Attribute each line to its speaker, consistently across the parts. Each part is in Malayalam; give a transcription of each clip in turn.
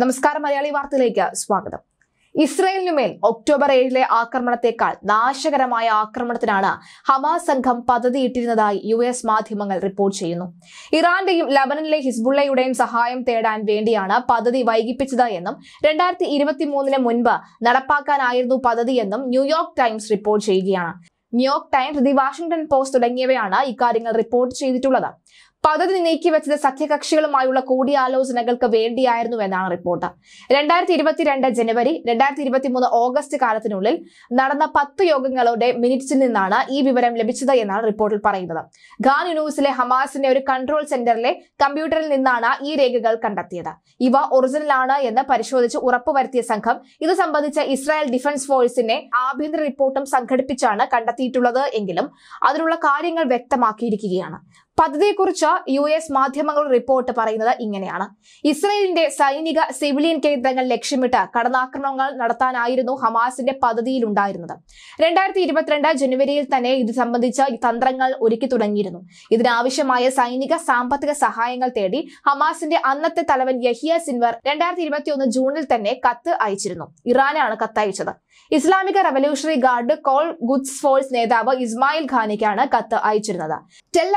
Speaker 1: നമസ്കാരം മലയാളി വാർത്തയിലേക്ക് സ്വാഗതം ഇസ്രയേലിനു മേൽ ഒക്ടോബർ ഏഴിലെ ആക്രമണത്തെക്കാൾ നാശകരമായ ആക്രമണത്തിനാണ് ഹമാസ് സംഘം പദ്ധതിയിട്ടിരുന്നതായി യു എസ് മാധ്യമങ്ങൾ റിപ്പോർട്ട് ചെയ്യുന്നു ഇറാന്റെയും ലബനനിലെ ഹിസ്ബുള്ളയുടെയും സഹായം തേടാൻ വേണ്ടിയാണ് പദ്ധതി വൈകിപ്പിച്ചത് എന്നും രണ്ടായിരത്തി മൂന്നിന് മുൻപ് നടപ്പാക്കാനായിരുന്നു പദ്ധതിയെന്നും ന്യൂയോർക്ക് ടൈംസ് റിപ്പോർട്ട് ചെയ്യുകയാണ് New York Times the Washington Post തുടങ്ങിയവയാണ് ഇക്കാര്യങ്ങൾ റിപ്പോർട്ട് ചെയ്തിട്ടുള്ളത് പദ്ധതി വെച്ചത് സഖ്യകക്ഷികളുമായുള്ള കൂടിയാലോചനകൾക്ക് വേണ്ടിയായിരുന്നു എന്നാണ് റിപ്പോർട്ട് രണ്ടായിരത്തി ഇരുപത്തിരണ്ട് ജനുവരി രണ്ടായിരത്തി മൂന്ന് ഓഗസ്റ്റ് കാലത്തിനുള്ളിൽ നടന്ന പത്ത് യോഗങ്ങളുടെ മിനിറ്റ്സിൽ നിന്നാണ് ഈ വിവരം ലഭിച്ചത് എന്നാണ് റിപ്പോർട്ടിൽ പറയുന്നത് ഖാൻ യൂണിവേഴ്സിലെ ഹമാസിന്റെ ഒരു കൺട്രോൾ സെന്ററിലെ കമ്പ്യൂട്ടറിൽ നിന്നാണ് ഈ രേഖകൾ കണ്ടെത്തിയത് ഇവ ഒറിജിനൽ ആണ് എന്ന് പരിശോധിച്ച് ഉറപ്പുവരുത്തിയ സംഘം ഇത് സംബന്ധിച്ച ഇസ്രായേൽ ഡിഫൻസ് ഫോഴ്സിന്റെ ആഭ്യന്തര റിപ്പോർട്ടും സംഘടിപ്പിച്ചാണ് കണ്ടെത്തിയിട്ടുള്ളത് എങ്കിലും അതിനുള്ള കാര്യങ്ങൾ വ്യക്തമാക്കിയിരിക്കുകയാണ് പദ്ധതിയെക്കുറിച്ച് യു എസ് മാധ്യമങ്ങൾ റിപ്പോർട്ട് പറയുന്നത് ഇങ്ങനെയാണ് ഇസ്രയേലിന്റെ സൈനിക സിവിലിയൻ കേന്ദ്രങ്ങൾ ലക്ഷ്യമിട്ട് കടന്നാക്രമണങ്ങൾ നടത്താനായിരുന്നു ഹമാസിന്റെ പദ്ധതിയിലുണ്ടായിരുന്നത് രണ്ടായിരത്തി ഇരുപത്തിരണ്ട് ജനുവരിയിൽ തന്നെ ഇത് സംബന്ധിച്ച തന്ത്രങ്ങൾ ഒരുക്കി തുടങ്ങിയിരുന്നു ഇതിനാവശ്യമായ സൈനിക സാമ്പത്തിക സഹായങ്ങൾ തേടി ഹമാസിന്റെ അന്നത്തെ തലവൻ യഹിയ സിൻവർ രണ്ടായിരത്തി ഇരുപത്തിയൊന്ന് ജൂണിൽ തന്നെ കത്ത് അയച്ചിരുന്നു ഇറാനാണ് കത്തയച്ചത് ഇസ്ലാമിക Revolutionary Guard Corps Quds Force നേതാവ് ഇസ്മായിൽ ഖാനിക്കാണ് കത്ത് അയച്ചിരുന്നത് ടെൽ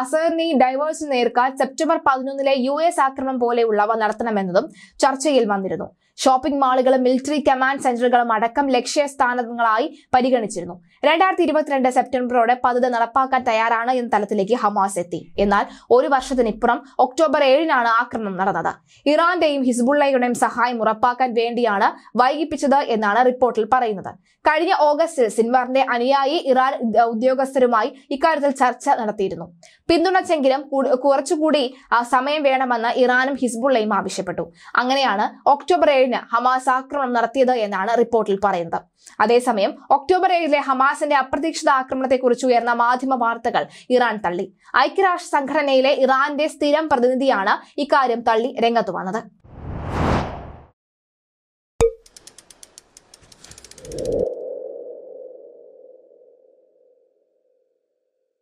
Speaker 1: അസർനി ഡൈവേഴ്സ് നേർക്കാൻ സെപ്റ്റംബർ പതിനൊന്നിലെ യു എസ് ആക്രമണം പോലെയുള്ളവ നടത്തണമെന്നതും ചർച്ചയിൽ വന്നിരുന്നു ഷോപ്പിംഗ് മാളുകളും മിലിറ്ററി കമാൻഡ് സെന്ററുകളും അടക്കം ലക്ഷ്യസ്ഥാനങ്ങളായി പരിഗണിച്ചിരുന്നു രണ്ടായിരത്തി ഇരുപത്തിരണ്ട് സെപ്റ്റംബറോടെ പദ്ധതി നടപ്പാക്കാൻ തയ്യാറാണ് എന്ന തലത്തിലേക്ക് ഹമാസ് എത്തി എന്നാൽ ഒരു വർഷത്തിനിപ്പുറം ഒക്ടോബർ ഏഴിനാണ് ആക്രമണം നടന്നത് ഇറാന്റെയും ഹിസ്ബുള്ളയുടെയും സഹായം ഉറപ്പാക്കാൻ വേണ്ടിയാണ് വൈകിപ്പിച്ചത് എന്നാണ് റിപ്പോർട്ടിൽ പറയുന്നത് കഴിഞ്ഞ ഓഗസ്റ്റിൽ സിൻവാറിന്റെ അനുയായി ഇറാൻ ഉദ്യോഗസ്ഥരുമായി ഇക്കാര്യത്തിൽ ചർച്ച നടത്തിയിരുന്നു പിന്തുണച്ചെങ്കിലും കുറച്ചുകൂടി സമയം വേണമെന്ന് ഇറാനും ഹിസ്ബുള്ളയും ആവശ്യപ്പെട്ടു അങ്ങനെയാണ് ഒക്ടോബർ ഏഴ് ഏഴിന് ഹമാസ് ആക്രമണം നടത്തിയത് എന്നാണ് റിപ്പോർട്ടിൽ പറയുന്നത് അതേസമയം ഒക്ടോബർ ഏഴിലെ ഹമാസിന്റെ അപ്രതീക്ഷിത ആക്രമണത്തെക്കുറിച്ച് ഉയർന്ന മാധ്യമ വാർത്തകൾ ഇറാൻ തള്ളി ഐക്യരാഷ്ട്ര സംഘടനയിലെ ഇറാന്റെ സ്ഥിരം പ്രതിനിധിയാണ് ഇക്കാര്യം തള്ളി രംഗത്ത് വന്നത്